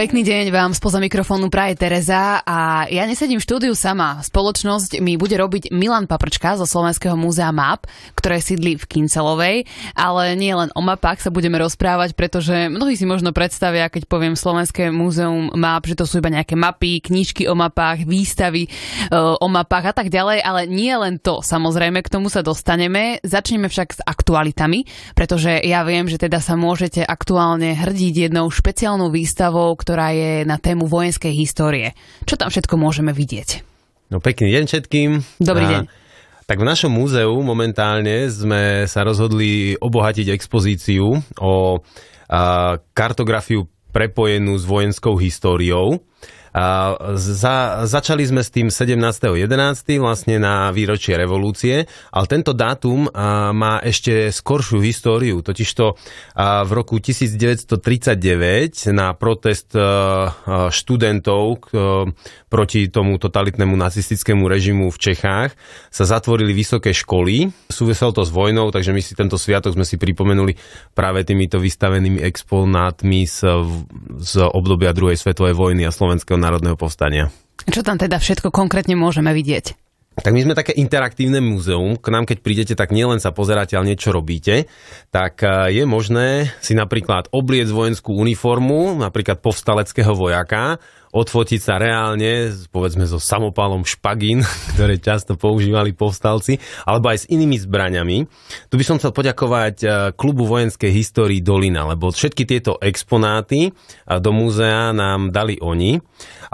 Pekný deň vám spoza mikrofónu praje Tereza a ja nesedím v štúdiu sama. Spoločnosť mi bude robiť Milan Paprčka zo Slovenského múzea map, ktoré sídli v Kincelovej, ale nie len o mapách sa budeme rozprávať, pretože mnohí si možno predstavia, keď poviem Slovenské múzeum map, že to sú iba nejaké mapy, knižky o mapách, výstavy eh, o mapách a tak ďalej, ale nie len to. Samozrejme, k tomu sa dostaneme. Začneme však s aktualitami, pretože ja viem, že teda sa môžete aktuálne hrdiť jednou špeciálnou výstavou, ktorá je na tému vojenskej histórie. Čo tam všetko môžeme vidieť? No pekný deň všetkým. Dobrý deň. A... Tak v našom múzeu momentálne sme sa rozhodli obohatiť expozíciu o a, kartografiu prepojenú s vojenskou históriou. A za, začali sme s tým 17.11. vlastne na výročie revolúcie, ale tento dátum má ešte skoršiu históriu, totižto v roku 1939 na protest študentov e, proti tomu totalitnému nacistickému režimu v Čechách sa zatvorili vysoké školy. Súviselo to s vojnou, takže my si tento sviatok sme si pripomenuli práve týmito vystavenými exponátmi z, z obdobia druhej svetovej vojny a slovenského národného povstania. Čo tam teda všetko konkrétne môžeme vidieť? Tak my sme také interaktívne múzeum. K nám, keď prídete, tak nielen sa pozeráte, ale niečo robíte. Tak e, je možné si napríklad obliec vojenskú uniformu, napríklad povstaleckého vojaka, odfotiť sa reálne, povedzme so samopálom špagín, ktoré často používali povstalci, alebo aj s inými zbraňami. Tu by som chcel poďakovať e, klubu vojenskej histórii Dolina, lebo všetky tieto exponáty e, do múzea nám dali oni,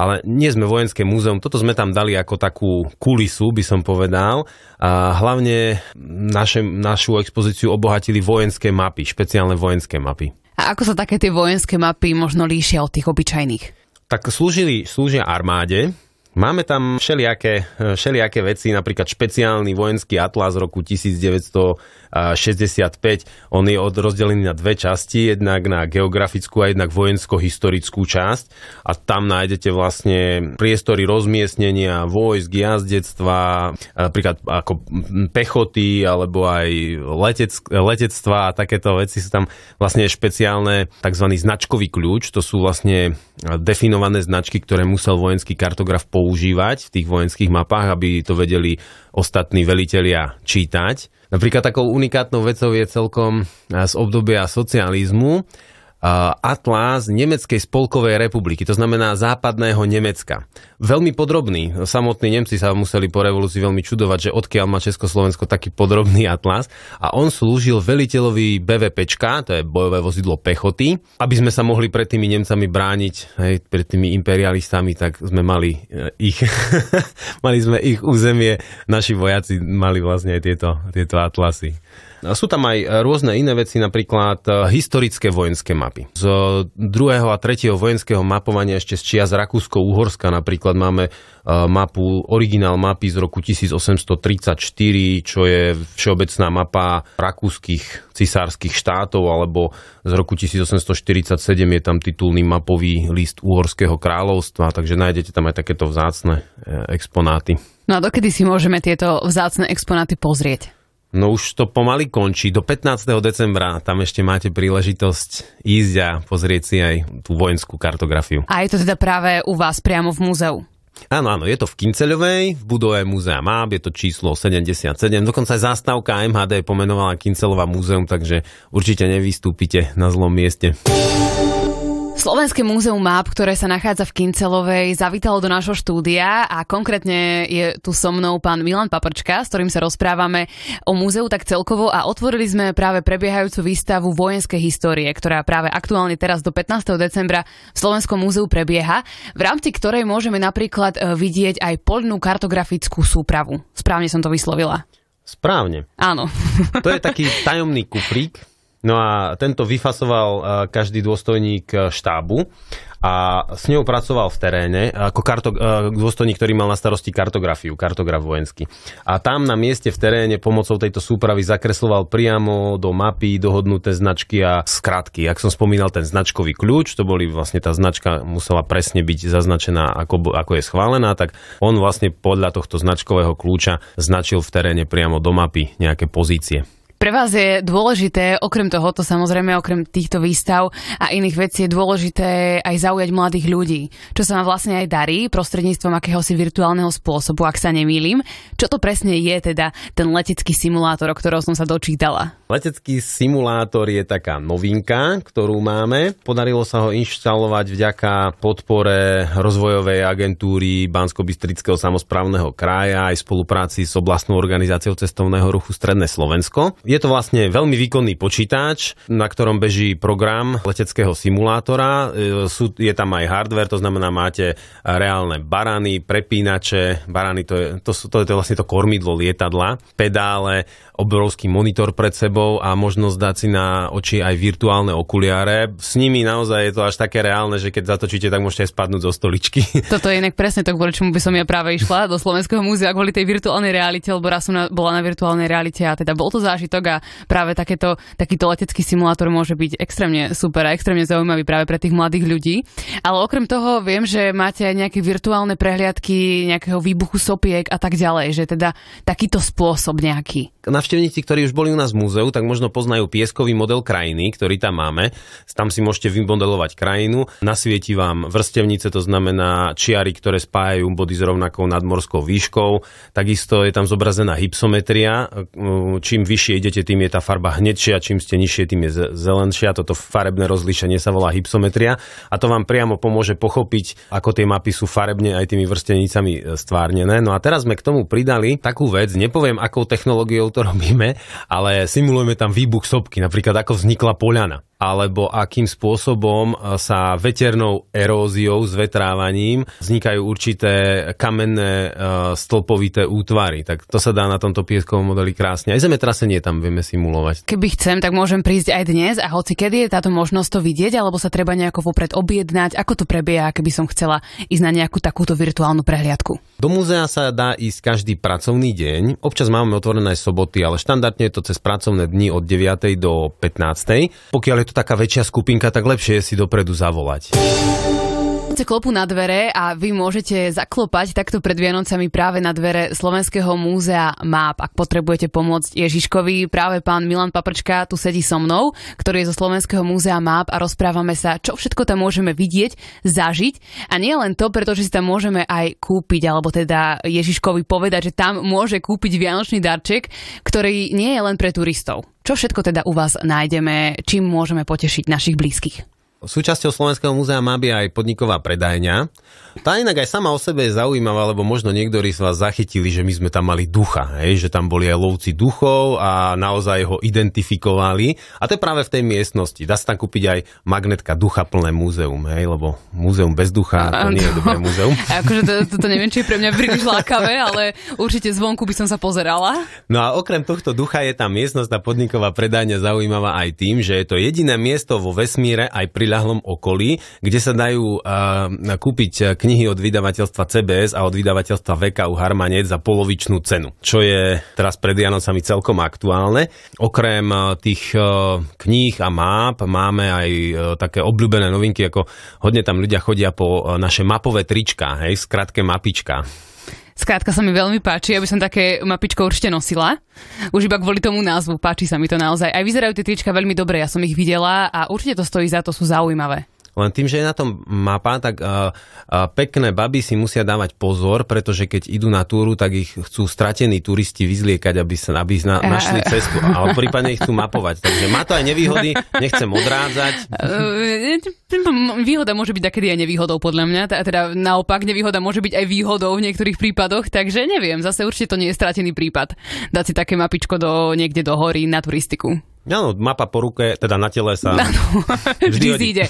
ale nie sme vojenské múzeum, toto sme tam dali ako takú kulisu, by som povedal. A hlavne naše, našu expozíciu obohatili vojenské mapy, špeciálne vojenské mapy. A ako sa také tie vojenské mapy možno líšia od tých obyčajných? tak slúžili, slúžia armáde. Máme tam všelijaké, e, všelijaké veci, napríklad špeciálny vojenský atlas roku 1900 65. On je od, rozdelený na dve časti, jednak na geografickú a jednak vojensko-historickú časť a tam nájdete vlastne priestory rozmiestnenia vojsk, jazdectva, napríklad ako pechoty alebo aj letec, letectva a takéto veci sú tam vlastne špeciálne tzv. značkový kľúč, to sú vlastne definované značky, ktoré musel vojenský kartograf používať v tých vojenských mapách, aby to vedeli ostatní velitelia čítať Napríklad takou unikátnou vecou je celkom z obdobia socializmu Eh, atlas Nemeckej spolkovej republiky, to znamená západného Nemecka. Veľmi podrobný. Samotní Nemci sa museli po revolúcii veľmi čudovať, že odkiaľ má Československo taký podrobný atlas. A on slúžil veliteľovi BVP, to je bojové vozidlo pechoty. Aby sme sa mohli pred tými Nemcami brániť, hej, pred tými imperialistami, tak sme mali eh, ich, mali sme ich územie, naši vojaci mali vlastne aj tieto, tieto atlasy. Sú tam aj rôzne iné veci, napríklad e, historické vojenské mapy. Z druhého a tretieho vojenského mapovania ešte z z Rakúsko-Uhorska napríklad máme e, mapu, originál mapy z roku 1834, čo je všeobecná mapa rakúskych cisárskych štátov, alebo z roku 1847 je tam titulný mapový list Uhorského kráľovstva, takže nájdete tam aj takéto vzácne e, exponáty. No a dokedy si môžeme tieto vzácne exponáty pozrieť? No už to pomaly končí. Do 15. decembra tam ešte máte príležitosť ísť a pozrieť si aj tú vojenskú kartografiu. A je to teda práve u vás priamo v múzeu? Áno, áno, je to v Kinceľovej, v budove Múzea MÁB, je to číslo 77, dokonca aj zástavka MHD pomenovala Kinceľová múzeum, takže určite nevystúpite na zlom mieste. Slovenské múzeum MAP, ktoré sa nachádza v Kincelovej, zavítalo do nášho štúdia a konkrétne je tu so mnou pán Milan Paprčka, s ktorým sa rozprávame o múzeu tak celkovo a otvorili sme práve prebiehajúcu výstavu vojenskej histórie, ktorá práve aktuálne teraz do 15. decembra v Slovenskom múzeu prebieha, v rámci ktorej môžeme napríklad e, vidieť aj poľnú kartografickú súpravu. Správne som to vyslovila. Správne. Áno. To je taký tajomný kufrík, No a tento vyfasoval e, každý dôstojník e, štábu a s ňou pracoval v teréne ako karto- e, dôstojník, ktorý mal na starosti kartografiu, kartograf vojenský. A tam na mieste v teréne pomocou tejto súpravy zakresloval priamo do mapy dohodnuté značky a skratky. Ak som spomínal ten značkový kľúč, to boli vlastne tá značka musela presne byť zaznačená ako, ako je schválená, tak on vlastne podľa tohto značkového kľúča značil v teréne priamo do mapy nejaké pozície. Pre vás je dôležité, okrem to samozrejme, okrem týchto výstav a iných vecí je dôležité aj zaujať mladých ľudí, čo sa vám vlastne aj darí prostredníctvom akéhosi virtuálneho spôsobu, ak sa nemýlim. Čo to presne je teda ten letecký simulátor, o ktorom som sa dočítala? Letecký simulátor je taká novinka, ktorú máme. Podarilo sa ho inštalovať vďaka podpore rozvojovej agentúry Bansko-Bystrického samozprávneho kraja aj v spolupráci s oblastnou organizáciou cestovného ruchu Stredné Slovensko. Je je to vlastne veľmi výkonný počítač, na ktorom beží program leteckého simulátora. E, sú, je tam aj hardware, to znamená máte reálne barany, prepínače, barany to je, to, to je vlastne to kormidlo lietadla, pedále, obrovský monitor pred sebou a možnosť dať si na oči aj virtuálne okuliare. S nimi naozaj je to až také reálne, že keď zatočíte, tak môžete aj spadnúť zo stoličky. Toto je inak presne to, kvôli čomu by som ja práve išla do Slovenského múzea kvôli tej virtuálnej realite, lebo raz som na, bola na virtuálnej realite a teda bol to zážitok a práve takéto, takýto letecký simulátor môže byť extrémne super a extrémne zaujímavý práve pre tých mladých ľudí. Ale okrem toho viem, že máte aj nejaké virtuálne prehliadky nejakého výbuchu sopiek a tak ďalej, že teda takýto spôsob nejaký. Na návštevníci, ktorí už boli u nás v múzeu, tak možno poznajú pieskový model krajiny, ktorý tam máme. Tam si môžete vymodelovať krajinu. Nasvieti vám vrstevnice, to znamená čiary, ktoré spájajú body s rovnakou nadmorskou výškou. Takisto je tam zobrazená hypsometria. Čím vyššie idete, tým je tá farba hnedšia, čím ste nižšie, tým je zelenšia. Toto farebné rozlíšenie sa volá hypsometria a to vám priamo pomôže pochopiť, ako tie mapy sú farebne aj tými vrstenicami stvárnené. No a teraz sme k tomu pridali takú vec, nepoviem akou technológiou to nerobíme, ale simulujeme tam výbuch sopky, napríklad ako vznikla poľana alebo akým spôsobom eh, sa veternou eróziou, zvetrávaním vznikajú určité kamenné eh, stĺpovité útvary. Tak to sa dá na tomto pieskovom modeli krásne. Aj zemetrasenie tam vieme simulovať. Keby chcem, tak môžem prísť aj dnes a hoci kedy je táto možnosť to vidieť, alebo sa treba nejako vopred objednať, ako to prebieha, keby som chcela ísť na nejakú takúto virtuálnu prehliadku. Do múzea sa dá ísť každý pracovný deň. Občas máme otvorené aj soboty, ale štandardne je to cez pracovné dni od 9. do 15. Pokiaľ je je to taká väčšia skupinka, tak lepšie je si dopredu zavolať. Vianoce klopu na dvere a vy môžete zaklopať takto pred Vianocami práve na dvere Slovenského múzea MÁP. Ak potrebujete pomôcť Ježiškovi, práve pán Milan Paprčka tu sedí so mnou, ktorý je zo Slovenského múzea MÁP a rozprávame sa, čo všetko tam môžeme vidieť, zažiť. A nie len to, pretože si tam môžeme aj kúpiť, alebo teda Ježiškovi povedať, že tam môže kúpiť vianočný darček, ktorý nie je len pre turistov. Čo všetko teda u vás nájdeme, čím môžeme potešiť našich blízkych? Súčasťou Slovenského múzea má byť aj podniková predajňa. Tá inak aj sama o sebe je zaujímavá, lebo možno niektorí z vás zachytili, že my sme tam mali ducha, hej? že tam boli aj lovci duchov a naozaj ho identifikovali. A to je práve v tej miestnosti. Dá sa tam kúpiť aj magnetka ducha plné múzeum, hej? lebo múzeum bez ducha to nie je dobré múzeum. akože to, to, to neviem, či je pre mňa príliš lákavé, ale určite zvonku by som sa pozerala. No a okrem tohto ducha je tá miestnosť, tá podniková predajňa zaujímavá aj tým, že je to jediné miesto vo vesmíre aj pri priľahlom okolí, kde sa dajú kúpiť knihy od vydavateľstva CBS a od vydavateľstva VK u Harmanec za polovičnú cenu, čo je teraz pred Vianocami celkom aktuálne. Okrem tých kníh a map máme aj také obľúbené novinky, ako hodne tam ľudia chodia po naše mapové trička, hej, skratke mapička. Skrátka sa mi veľmi páči, aby som také mapičko určite nosila. Už iba kvôli tomu názvu, páči sa mi to naozaj. Aj vyzerajú tie trička veľmi dobre, ja som ich videla a určite to stojí za to, sú zaujímavé. Len tým, že je na tom mapa, tak pekné baby si musia dávať pozor, pretože keď idú na túru, tak ich chcú stratení turisti vyzliekať, aby, sa, aby na, našli cestu. Ale prípadne ich chcú mapovať. Takže má to aj nevýhody, nechcem odrádzať. Uh, výhoda môže byť takedy aj nevýhodou, podľa mňa. Teda naopak, nevýhoda môže byť aj výhodou v niektorých prípadoch, takže neviem, zase určite to nie je stratený prípad. Dať si také mapičko do, niekde do hory na turistiku. Áno, mapa po ruke, teda na tele sa ano, vždy, vždy zíde.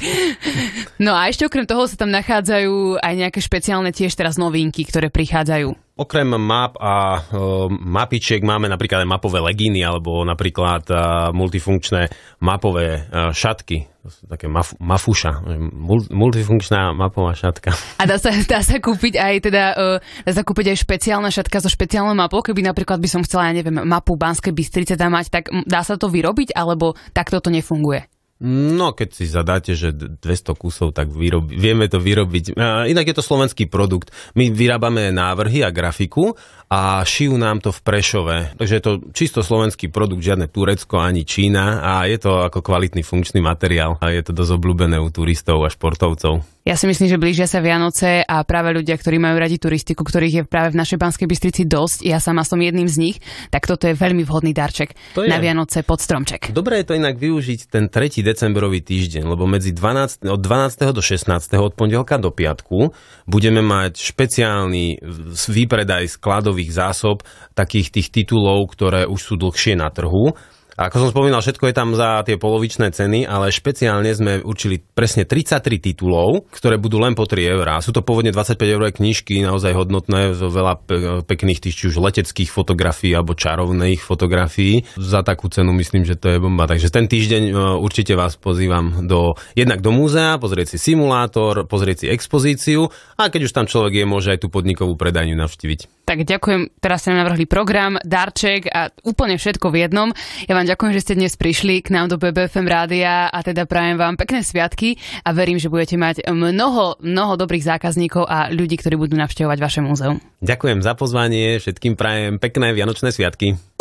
No a ešte okrem toho sa tam nachádzajú aj nejaké špeciálne tiež teraz novinky, ktoré prichádzajú. Okrem map a e, mapičiek máme napríklad aj mapové legíny alebo napríklad e, multifunkčné mapové e, šatky. To sú také maf, mafuša, multifunkčná mapová šatka. A dá sa, dá sa kúpiť aj teda, dá sa kúpiť aj špeciálna šatka so špeciálnou mapou, keby napríklad by som chcela, ja neviem, mapu Banskej Bystrice tam mať, tak dá sa to vyrobiť, alebo takto to nefunguje? No, keď si zadáte, že 200 kusov, tak vyrobi, vieme to vyrobiť. Inak je to slovenský produkt. My vyrábame návrhy a grafiku a šijú nám to v Prešove. Takže je to čisto slovenský produkt, žiadne Turecko ani Čína a je to ako kvalitný funkčný materiál a je to dosť obľúbené u turistov a športovcov. Ja si myslím, že blížia sa Vianoce a práve ľudia, ktorí majú radi turistiku, ktorých je práve v našej Banskej Bystrici dosť, ja sama som jedným z nich, tak toto je veľmi vhodný darček to je. na Vianoce pod stromček. Dobre je to inak využiť ten 3. decembrový týždeň, lebo medzi 12, od 12. do 16. od pondelka do piatku budeme mať špeciálny výpredaj skladov nových zásob takých tých titulov, ktoré už sú dlhšie na trhu ako som spomínal, všetko je tam za tie polovičné ceny, ale špeciálne sme určili presne 33 titulov, ktoré budú len po 3 eurá. Sú to pôvodne 25 eurové knižky, naozaj hodnotné, zo veľa pekných tých, či už leteckých fotografií alebo čarovných fotografií. Za takú cenu myslím, že to je bomba. Takže ten týždeň e, určite vás pozývam do, jednak do múzea, pozrieť si simulátor, pozrieť si expozíciu a keď už tam človek je, môže aj tú podnikovú predajňu navštíviť. Tak ďakujem, teraz ste navrhli program, darček a úplne všetko v jednom. Ja vám ďakujem, že ste dnes prišli k nám do BBFM rádia a teda prajem vám pekné sviatky a verím, že budete mať mnoho, mnoho dobrých zákazníkov a ľudí, ktorí budú navštevovať vaše múzeum. Ďakujem za pozvanie, všetkým prajem pekné vianočné sviatky.